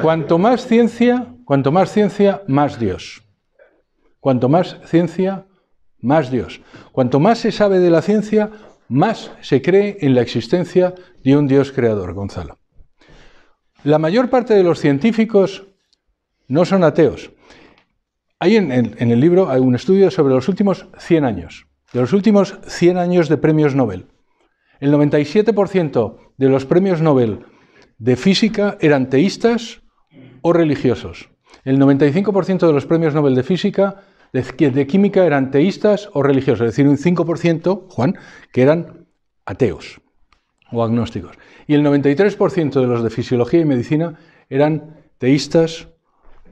Cuanto más ciencia, cuanto más ciencia, más Dios. Cuanto más ciencia, más Dios. Cuanto más se sabe de la ciencia, más se cree en la existencia de un Dios creador, Gonzalo. La mayor parte de los científicos no son ateos. Hay en, el libro un estudio sobre los últimos 100 años, de los últimos 100 años de premios Nobel. El 97% de los premios Nobel de física eran teístas o religiosos. El 95% de los premios Nobel de física, de, química, eran teístas o religiosos, es decir, un 5%, Juan, que eran ateos o agnósticos. Y el 93% de los de fisiología y medicina eran teístas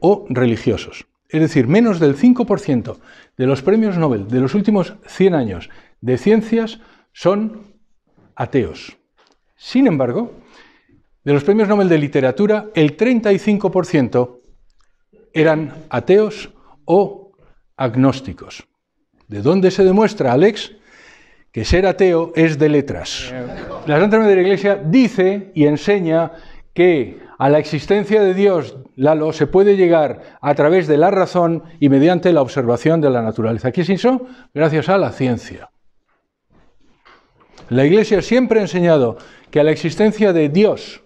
o religiosos. Es decir, menos del 5% de los premios Nobel de los últimos 100 años de ciencias son ateos. Sin embargo, de los premios Nobel de Literatura, el 35% eran ateos o agnósticos. ¿De dónde se demuestra, Alex? Que ser ateo es de letras. La Santa de la Iglesia dice y enseña que a la existencia de Dios, Lalo, se puede llegar a través de la razón y mediante la observación de la naturaleza. ¿Qué es eso? Gracias a la ciencia. La Iglesia siempre ha enseñado que a la existencia de Dios,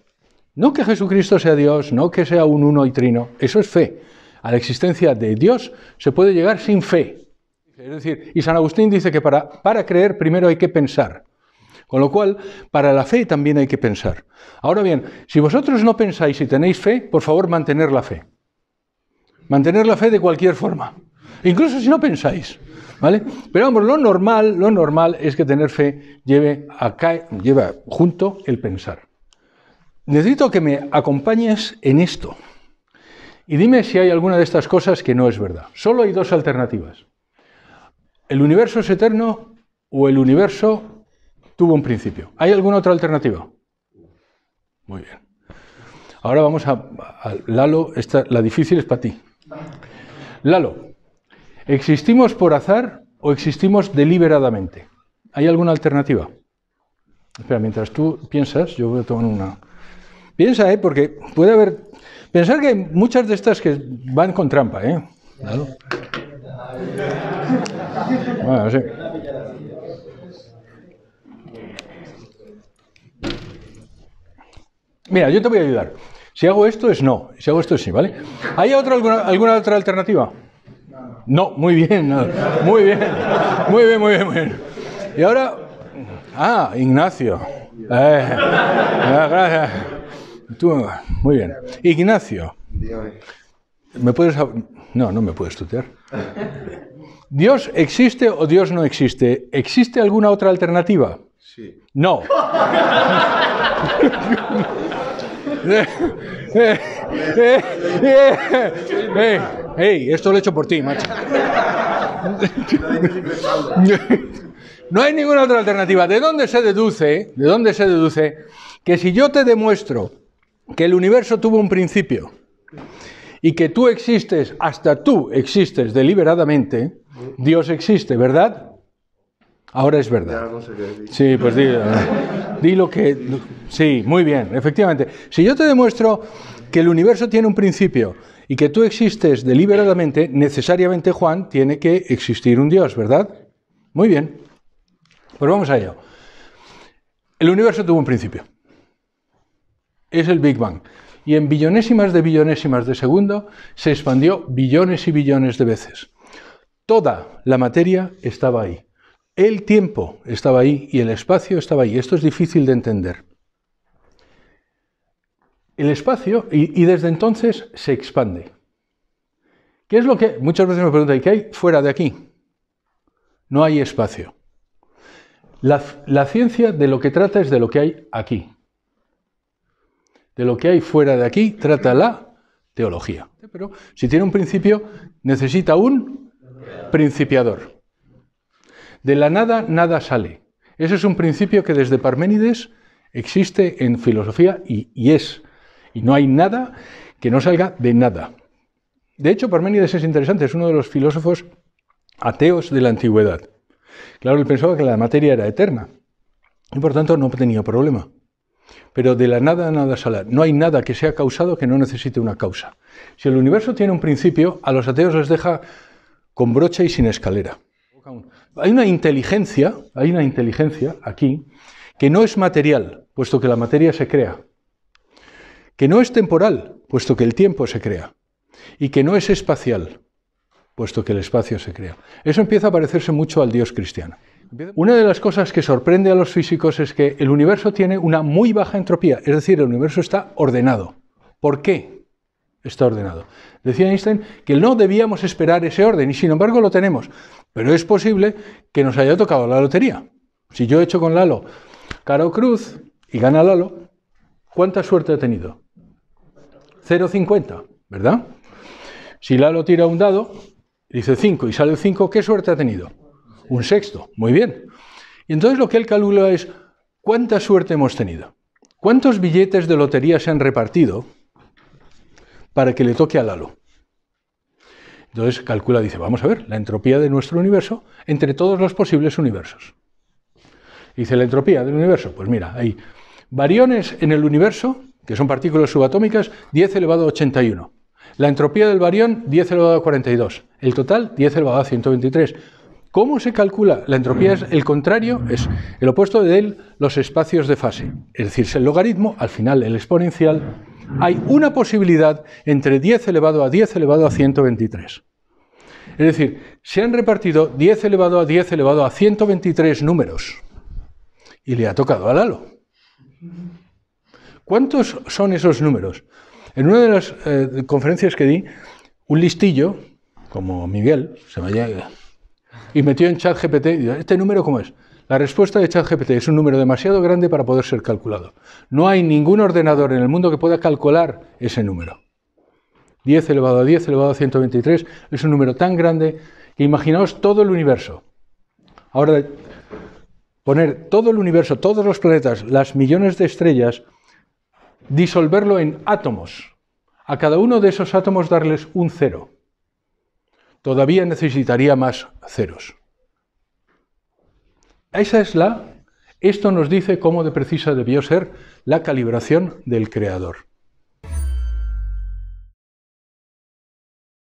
no que Jesucristo sea Dios, no que sea un uno y trino, eso es fe. A la existencia de Dios se puede llegar sin fe. Es decir, y San Agustín dice que para, para creer primero hay que pensar. Con lo cual, para la fe también hay que pensar. Ahora bien, si vosotros no pensáis y tenéis fe, por favor mantener la fe. Mantener la fe de cualquier forma. Incluso si no pensáis. ¿Vale? Pero vamos, lo normal, lo normal es que tener fe lleve, a, lleve junto el pensar necesito que me acompañes en esto. Y dime si hay alguna de estas cosas que no es verdad. Solo hay dos alternativas. El universo es eterno o el universo tuvo un principio. ¿Hay alguna otra alternativa? Muy bien. Ahora vamos a, Lalo, esta, la difícil es para ti. Lalo, ¿existimos por azar o existimos deliberadamente? ¿Hay alguna alternativa? Espera, mientras tú piensas, yo voy a tomar una... Piensa, ¿eh? porque puede haber... Pensar que hay muchas de estas que van con trampa, ¿eh? Claro. Bueno, sí. Mira, yo te voy a ayudar. Si hago esto es no, si hago esto es sí, ¿vale? ¿Hay otra, alguna, otra alternativa? No, muy bien, muy bien, muy bien, muy bien, muy bien. Y ahora, ah, Ignacio. Eh, gracias muy bien. Ignacio. ¿Me puedes.? No, no me puedes tutear. ¿Dios existe o Dios no existe? ¿Existe alguna otra alternativa? Sí. No. eh, esto lo he hecho por ti, macho. No hay ninguna otra alternativa. ¿De dónde se deduce? ¿De dónde se deduce que si yo te demuestro que el universo tuvo un principio y que tú existes, hasta tú existes deliberadamente, Dios existe, ¿verdad? Ahora es verdad. sí, pues di, ah, di lo que... Sí, muy bien, efectivamente. Si yo te demuestro que el universo tiene un principio y que tú existes deliberadamente, necesariamente, Juan, tiene que existir un Dios, ¿verdad? Muy bien. Pues vamos a ello. El universo tuvo un principio es el Big Bang. Y en billonésimas de billonésimas de segundo se expandió billones y billones de veces. Toda la materia estaba ahí. El tiempo estaba ahí y el espacio estaba ahí. Esto es difícil de entender. El espacio, y, desde entonces se expande. ¿Qué es lo que muchas veces me preguntan, ¿qué hay fuera de aquí? No hay espacio. la ciencia de lo que trata es de lo que hay aquí de lo que hay fuera de aquí trata la teología. Pero si tiene un principio, necesita un principiador. De la nada, nada sale. Ese es un principio que desde Parménides existe en filosofía y, y es. Y no hay nada que no salga de nada. De hecho, Parménides es interesante, es uno de los filósofos ateos de la antigüedad. Claro, él pensaba que la materia era eterna y por tanto no tenía problema. Pero de la nada nada sale. No hay nada que sea causado que no necesite una causa. Si el universo tiene un principio, a los ateos les deja con brocha y sin escalera. Hay una inteligencia, hay una inteligencia aquí que no es material, puesto que la materia se crea, que no es temporal, puesto que el tiempo se crea, y que no es espacial, puesto que el espacio se crea. Eso empieza a parecerse mucho al Dios cristiano. Una de las cosas que sorprende a los físicos es que el universo tiene una muy baja entropía, es decir, el universo está ordenado. ¿Por qué está ordenado? Decía Einstein que no debíamos esperar ese orden y sin embargo lo tenemos, pero es posible que nos haya tocado la lotería. Si yo he hecho con Lalo Caro Cruz y gana Lalo, ¿cuánta suerte ha tenido? 0,50, ¿verdad? Si Lalo tira un dado, dice 5 y sale cinco, 5, ¿qué suerte ha tenido? Un sexto. Muy bien. Y entonces lo que él calcula es cuánta suerte hemos tenido. ¿Cuántos billetes de lotería se han repartido para que le toque al Lalo? Entonces calcula, dice, vamos a ver, la entropía de nuestro universo entre todos los posibles universos. Dice, la entropía del universo, pues mira, hay variones en el universo, que son partículas subatómicas, 10 elevado a 81. La entropía del varión 10 elevado a 42. El total, 10 elevado a 123. ¿Cómo se calcula? La entropía es el contrario, es el opuesto de él, los espacios de fase. Es decir, el logaritmo, al final el exponencial, hay una posibilidad entre 10 elevado a 10 elevado a 123. Es decir, se han repartido 10 elevado a 10 elevado a 123 números. Y le ha tocado al halo. ¿Cuántos son esos números? En una de las eh, conferencias que di, un listillo, como Miguel, se me haya y metió en ChatGPT, ¿este número cómo es? La respuesta de ChatGPT es un número demasiado grande para poder ser calculado. No hay ningún ordenador en el mundo que pueda calcular ese número. 10 elevado a 10 elevado a 123 es un número tan grande que imaginaos todo el universo. Ahora, poner todo el universo, todos los planetas, las millones de estrellas, disolverlo en átomos. A cada uno de esos átomos darles un cero todavía necesitaría más ceros. Esa es la... Esto nos dice cómo de precisa debió ser la calibración del creador.